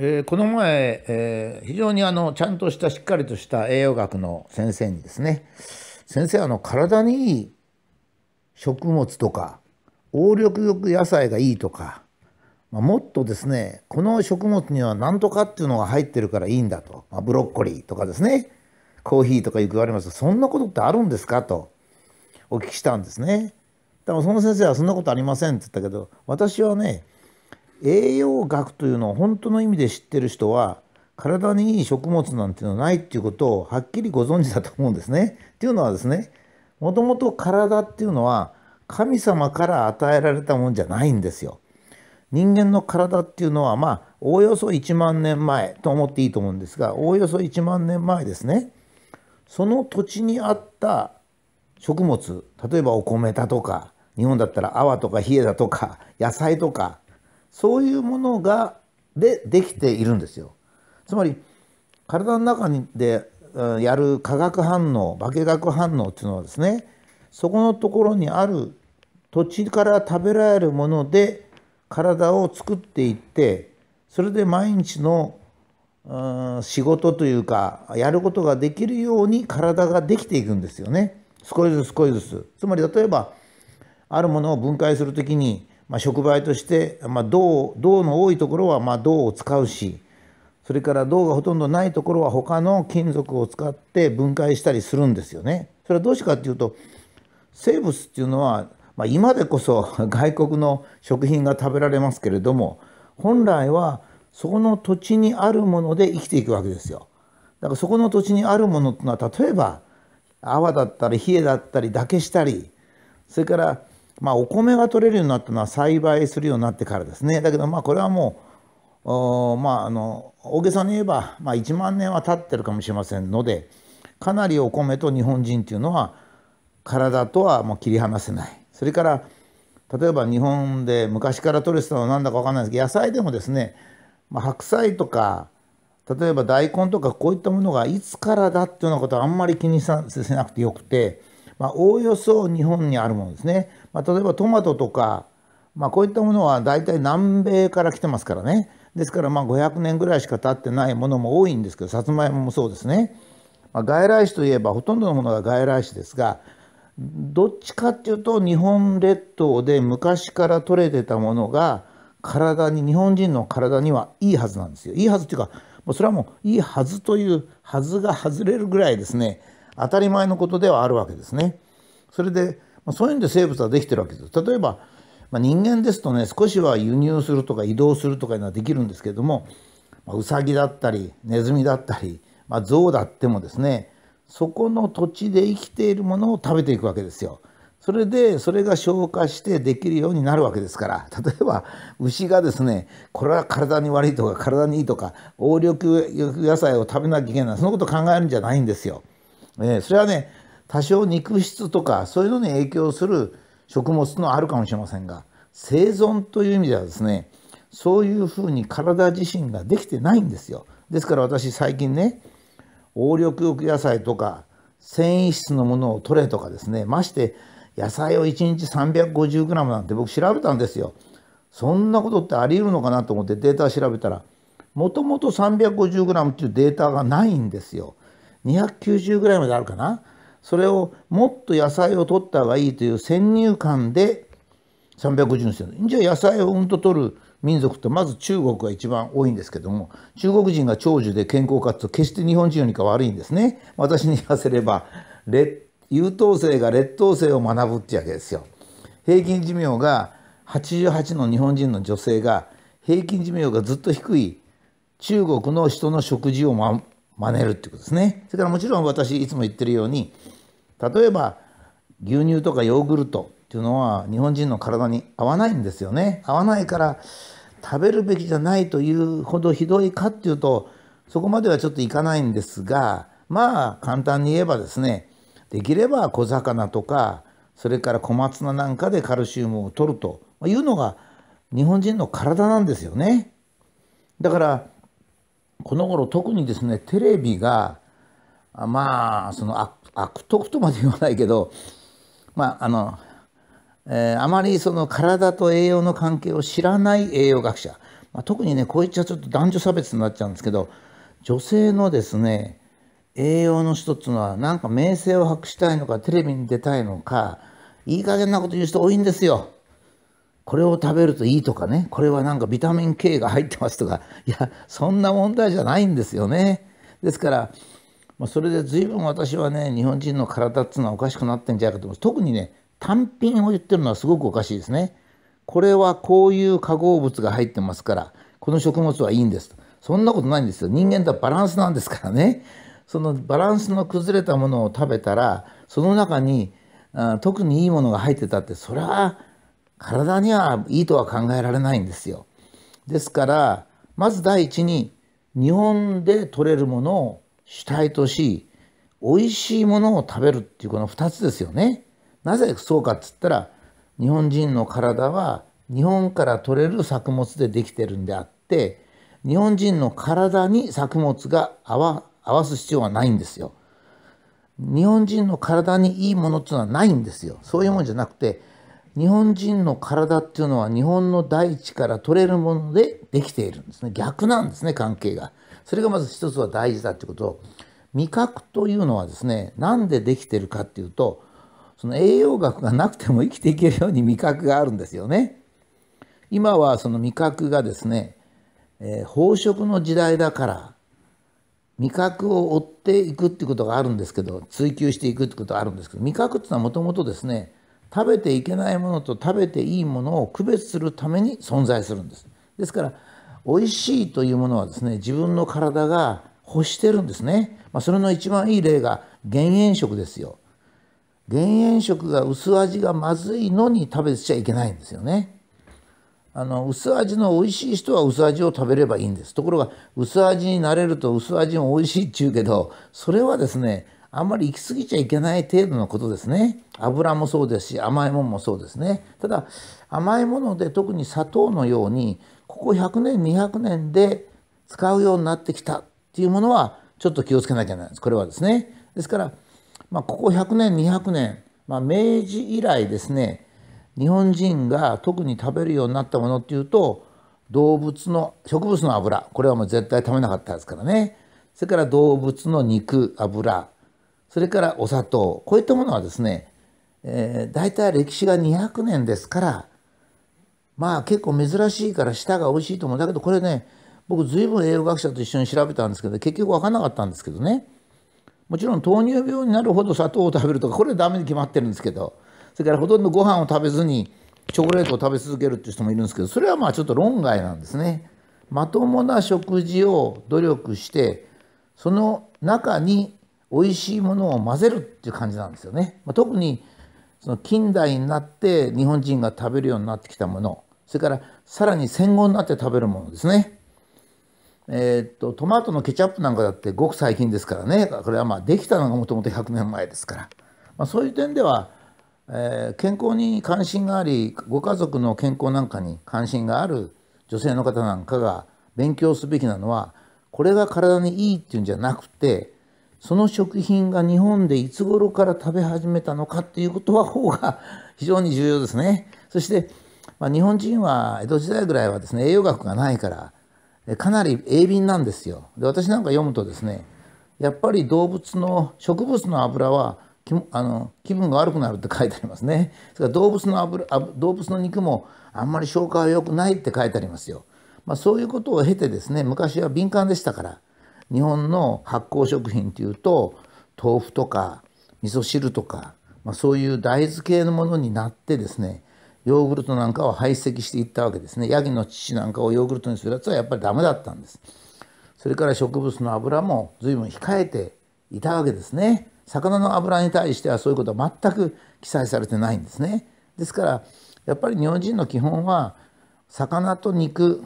えー、この前、えー、非常にあのちゃんとしたしっかりとした栄養学の先生にですね先生あの体にいい食物とか黄緑く野菜がいいとか、まあ、もっとですねこの食物には何とかっていうのが入ってるからいいんだと、まあ、ブロッコリーとかですねコーヒーとかよく言われますがそんなことってあるんですかとお聞きしたんですね。だからその先生はそんなことありませんって言ったけど私はね栄養学というのを本当の意味で知ってる人は体にいい食物なんていうのはないっていうことをはっきりご存知だと思うんですね。っていうのはですねもともと体っていうのは神様から与えられたもんじゃないんですよ。人間の体っていうのはまあおおよそ1万年前と思っていいと思うんですがおおよそ1万年前ですねその土地にあった食物例えばお米だとか日本だったら泡とか冷えだとか野菜とかそういうものがでできているんですよ。つまり体の中にでやる化学反応化学反応っていうのはですねそこのところにある土地から食べられるもので体を作っていってそれで毎日の仕事というかやることができるように体ができていくんですよね少しずつ少しずつつまり例えばあるものを分解する時にまあ、触媒として、まあ、銅銅の多いところはまあ銅を使うしそれから銅がほとんどないところは他の金属を使って分解したりするんですよね。それはどうしてかっていうと生物っていうのは、まあ、今でこそ 外国の食品が食べられますけれども本来はそこの土地にあるもので生きていくわけですよ。だからそこの土地にあるものっていうのは例えば泡だったり冷えだったりだけしたりそれからまあ、お米が取れるようになったのは栽培するようになってからですねだけどまあこれはもうお、まあ、あの大げさに言えば、まあ、1万年は経ってるかもしれませんのでかなりお米と日本人っていうのは体とはもう切り離せないそれから例えば日本で昔から取れてたのは何だか分かんないですけど野菜でもですね、まあ、白菜とか例えば大根とかこういったものがいつからだっていうようなことはあんまり気にさせなくてよくて、まあ、おおよそ日本にあるものですね。まあ、例えばトマトとか、まあ、こういったものは大体南米から来てますからねですからまあ500年ぐらいしか経ってないものも多いんですけどさつまいももそうですね、まあ、外来種といえばほとんどのものが外来種ですがどっちかっていうと日本列島で昔から取れてたものが体に日本人の体にはいいはずなんですよいいはずっていうかそれはもういいはずというはずが外れるぐらいですね当たり前のことではあるわけですね。それでまあ、そういうんで生物はできてるわけです。例えば、まあ、人間ですとね少しは輸入するとか移動するとかいうのはできるんですけれども、まあ、ウサギだったりネズミだったり、まあ、象だってもですねそこの土地で生きているものを食べていくわけですよ。それでそれが消化してできるようになるわけですから例えば牛がですねこれは体に悪いとか体にいいとか黄緑野菜を食べなきゃいけないそのこと考えるんじゃないんですよ。えー、それはね多少肉質とかそういうのに影響する食物のあるかもしれませんが生存という意味ではですねそういうふうに体自身ができてないんですよですから私最近ね黄力浴野菜とか繊維質のものを取れとかですねまして野菜を1日 350g なんて僕調べたんですよそんなことってあり得るのかなと思ってデータ調べたらもともと 350g っていうデータがないんですよ 290g であるかなそれをもっと野菜を取った方がいいという先入観で350人じゃあ野菜をうんと取る民族ってまず中国が一番多いんですけども中国人が長寿で健康かつ決して日本人よりか悪いんですね私に言わせれば優等生が劣等生を学ぶってわけですよ平均寿命が88の日本人の女性が平均寿命がずっと低い中国の人の食事を、ま、真似るってことですね。それからもちろん私いつも言ってるように例えば牛乳とかヨーグルトっていうのは日本人の体に合わないんですよね。合わないから食べるべきじゃないというほどひどいかっていうとそこまではちょっといかないんですがまあ簡単に言えばですねできれば小魚とかそれから小松菜なんかでカルシウムを取るというのが日本人の体なんですよね。だからこの頃特にですねテレビがまあその悪徳とまで言わないけどまああの、えー、あまりその体と栄養の関係を知らない栄養学者、まあ、特にねこういっちゃちょっと男女差別になっちゃうんですけど女性のですね栄養の人っていうのはなんか名声を博したいのかテレビに出たいのかいい加減なこと言う人多いんですよ。これを食べるといいとかねこれはなんかビタミン K が入ってますとかいやそんな問題じゃないんですよね。ですから、まあ、それで随分私はね日本人の体っていうのはおかしくなってんじゃないかと思います特にね単品を言ってるのはすごくおかしいですね。これはこういう化合物が入ってますからこの食物はいいんですそんなことないんですよ人間とはバランスなんですからねそのバランスの崩れたものを食べたらその中にあ特にいいものが入ってたってそれは体にはいいとは考えられないんですよ。ですからまず第一に日本で取れるものを主体とし美味しいものを食べるっていうこの二つですよね。なぜそうかっつったら日本人の体は日本から取れる作物でできてるんであって日本人の体に作物が合わ合わす必要はないんですよ。日本人の体にいいものっていうのはないんですよ。そういうもんじゃなくて日本人の体っていうのは日本の大地から取れるものでできているんですね逆なんですね関係がそれがまず一つは大事だってこと味覚というのはですねなんでできてるかっていうとその栄養学がなくても生きていけるように味覚があるんですよね今はその味覚がですね、えー、飽食の時代だから味覚を追っていくってことがあるんですけど追求していくってことがあるんですけど味覚っていうのはもともとですね食べていけないものと食べていいものを区別するために存在するんですですから美味しいというものはですね自分の体が欲してるんですね、まあ、それの一番いい例が減塩食ですよ減塩食が薄味がまずいのに食べちゃいけないんですよねあの薄味の美味しい人は薄味を食べればいいんですところが薄味になれると薄味も美味しいっちゅうけどそれはですねあんまり行き過ぎちゃいけない程度のことですね油もそうですし甘いものもそうですねただ甘いもので特に砂糖のようにここ100年200年で使うようになってきたっていうものはちょっと気をつけなきゃいけないですこれはですねですから、まあ、ここ100年200年、まあ、明治以来ですね日本人が特に食べるようになったものっていうと動物の植物の油これはもう絶対食べなかったですからねそれから動物の肉油それからお砂糖こういったものはですね、えー、大体歴史が200年ですからまあ結構珍しいから舌が美味しいと思うだけどこれね僕随分栄養学者と一緒に調べたんですけど結局分かんなかったんですけどねもちろん糖尿病になるほど砂糖を食べるとかこれダメに決まってるんですけどそれからほとんどご飯を食べずにチョコレートを食べ続けるっていう人もいるんですけどそれはまあちょっと論外なんですね。まともな食事を努力してその中に美味しいものを混ぜるっていう感じなんですよね。まあ、特にその近代になって日本人が食べるようになってきたものそれからさらに戦後になって食べるものですね。えー、っとトマトのケチャップなんかだってごく最近ですからねこれはまあできたのがもともと100年前ですから、まあ、そういう点では、えー、健康に関心がありご家族の健康なんかに関心がある女性の方なんかが勉強すべきなのはこれが体にいいっていうんじゃなくてその食品が日本でいつ頃から食べ始めたのかっていうことは方が非常に重要ですね。そして、まあ、日本人は江戸時代ぐらいはですね栄養学がないからかなり鋭敏なんですよ。で私なんか読むとですねやっぱり動物の植物の油はあの気分が悪くなるって書いてありますね。それから動物の油動物の肉もあんまり消化は良くないって書いてありますよ。まあ、そういうことを経てですね昔は敏感でしたから日本の発酵食品というと豆腐とか味噌汁とか、まあ、そういう大豆系のものになってですねヨーグルトなんかを排斥していったわけですねヤギの乳なんかをヨーグルトにするやつはやっぱりダメだったんですそれから植物の油も随分控えていたわけですね魚の油に対してはそういうことは全く記載されてないんですねですからやっぱり日本人の基本は魚と肉、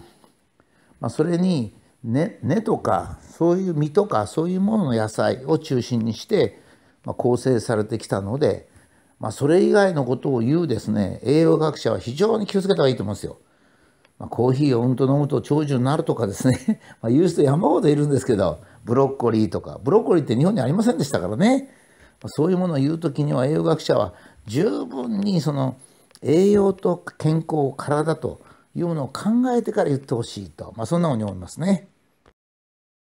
まあ、それに根、根とかそういう実とかそういうものの野菜を中心にして、まあ、構成されてきたので、まあ、それ以外のことを言うですね栄養学者は非常に気をつけた方がいいと思うんですよ。まあ、コーヒーをうんと飲むと長寿になるとかですね まあ言う人山ほどいるんですけどブロッコリーとかブロッコリーって日本にありませんでしたからね、まあ、そういうものを言う時には栄養学者は十分にその栄養と健康体というのを考えてから言ってほしいと、まあ、そんなふうに思いますね。